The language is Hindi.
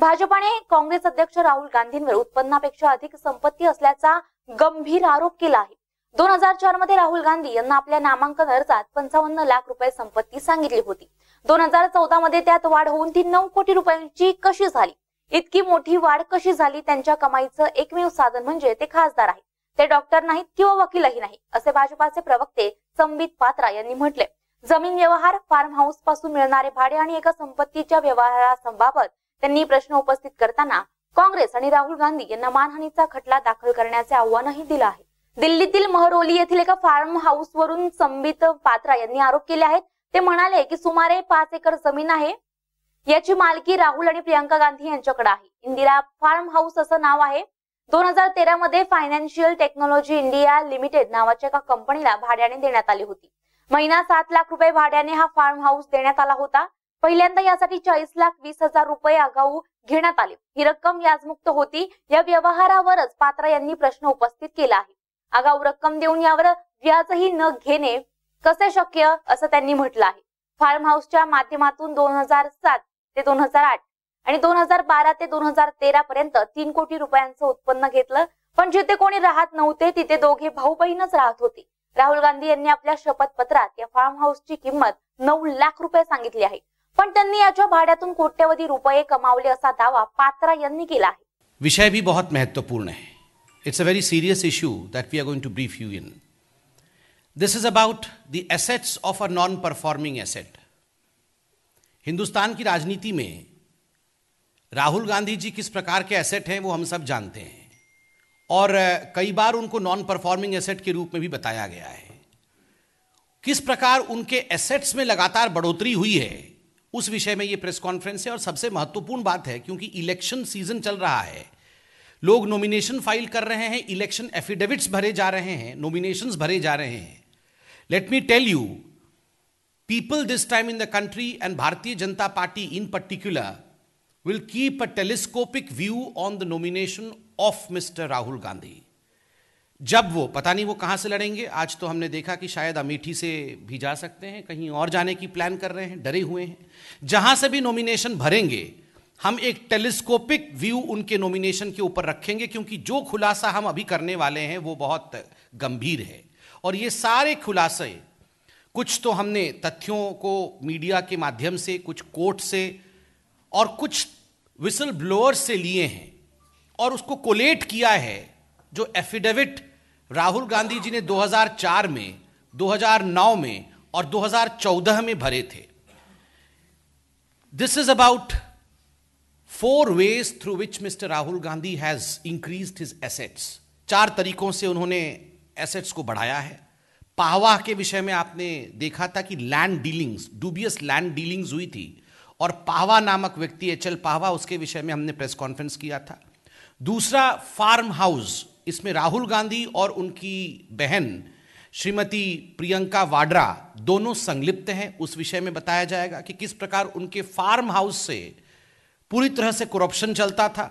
भाजपाने काँग्रेस अध्यक्ष राहुल गांधींवर उत्पन्नापेक्षा अधिक संपत्ती असल्याचा गंभीर आरोप केला आहे दोन हजार चार मध्ये राहुल गांधी यांना आपल्या नामांकन अर्जात पंचावन्न लाख रुपये संपत्ती सांगितली होती दोन हजार चौदा मध्ये त्यात वाढ होऊन ती नऊ कोटी रुपयांची कशी झाली इतकी मोठी वाढ कशी झाली त्यांच्या कमाईचं एकमेव साधन म्हणजे ते खासदार आहेत ते डॉक्टर नाहीत किंवा वकीलही नाही असे भाजपाचे प्रवक्ते संबित पात्रा यांनी म्हटले जमीन व्यवहार फार्म हाऊस पासून मिळणारे भाडे आणि एका संपत्तीच्या व्यवहाराबाबत त्यांनी प्रश्न उपस्थित करताना काँग्रेस आणि राहुल गांधी यांना मानहानीचा खटला दाखल करण्याचे आव्हानही दिलं आहे दिल्लीतील महरोली येथील एका फार्म हाऊस वरून संबित पात्रा यांनी आरोप केले आहेत ते म्हणाले की सुमारे पाच एकर जमीन आहे याची मालकी राहुल आणि प्रियंका गांधी यांच्याकडे आहे इंदिरा फार्म हाऊस असं नाव आहे दोन हजार तेरा मध्ये फायनान्शियल टेक्नॉलॉजी इंडिया लिमिटेड नावाच्या एका कंपनीला भाड्याने देण्यात आली होती महिना सात लाख रुपये भाड्याने हा फार्म हाऊस देण्यात आला होता पहिल्यांदा यासाठी चाळीस लाख वीस हजार रुपये आगाऊ घेण्यात आले ही रक्कम व्याजमुक्त होती या व्यवहारावरच पात्रा यांनी प्रश्न उपस्थित केला आहे आगाऊ रक्कम देऊन यावर व्याजही न घेणे कसे शक्य असं त्यांनी म्हटलं आहे फार्म हाऊसच्या माध्यमातून दोन हजार सात ते दोन हजार आठ आणि दोन हजार बारा ते दोन हजार तेरा पर्यंत तीन कोटी रुपयांचं उत्पन्न घेतलं पण जिथे कोणी राहत नव्हते तिथे दोघे भाऊ बहीणच राहत होते राहुल गांधी यांनी आपल्या शपथपत्रात या फार्म हाऊसची किंमत नऊ लाख रुपये सांगितली आहे रुपये कमावले दावा पात्रा विषय भी बहुत महत्वपूर्ण है it's a very serious issue that we are going to brief you in this is about the assets of a non performing asset Hindustan की राजनीति में राहुल गांधी जी किस प्रकार के एसेट हैं वो हम सब जानते हैं और कई बार उनको नॉन परफॉर्मिंग एसेट के रूप में भी बताया गया है किस प्रकार उनके एसेट्स में लगातार बढ़ोतरी हुई है उस विषय में ये प्रेस कॉन्फ्रेंस है और सबसे महत्वपूर्ण बात है क्योंकि इलेक्शन सीजन चल रहा है लोग नॉमिनेशन फाइल कर रहे हैं इलेक्शन एफिडेविट्स भरे जा रहे हैं नॉमिनेशन भरे जा रहे हैं let me tell you people this time in the country and Bharatiya Janata Party in particular will keep a telescopic view on the nomination of mister Rahul Gandhi जब वो पता नहीं वो कहाँ से लड़ेंगे आज तो हमने देखा कि शायद अमेठी से भी जा सकते हैं कहीं और जाने की प्लान कर रहे हैं डरे हुए हैं जहाँ से भी नॉमिनेशन भरेंगे हम एक टेलीस्कोपिक व्यू उनके नॉमिनेशन के ऊपर रखेंगे क्योंकि जो खुलासा हम अभी करने वाले हैं वो बहुत गंभीर है और ये सारे खुलासे कुछ तो हमने तथ्यों को मीडिया के माध्यम से कुछ कोर्ट से और कुछ विसल ब्लोअर से लिए हैं और उसको कोलेट किया है जो एफिडेविट राहुल गांधी जी ने 2004 में 2009 में और 2014 में भरे थे this is about four ways through which mister Rahul Gandhi has increase his assets चार तरीकों से उन्होंने एसेट्स को बढ़ाया है पाहवाह के विषय में आपने देखा था कि land dealings dubious land dealings हुई थी और पाहवा नामक व्यक्ति एच एल पाहवा उसके विषय में हमने प्रेस कॉन्फ्रेंस किया था दूसरा फार्म हाउस इसमें राहुल गांधी और उनकी बहन श्रीमती प्रियंका वाड्रा दोनों संलिप्त हैं उस विषय में बताया जाएगा कि किस प्रकार उनके फार्म हाउस से पूरी तरह से करप्शन चलता था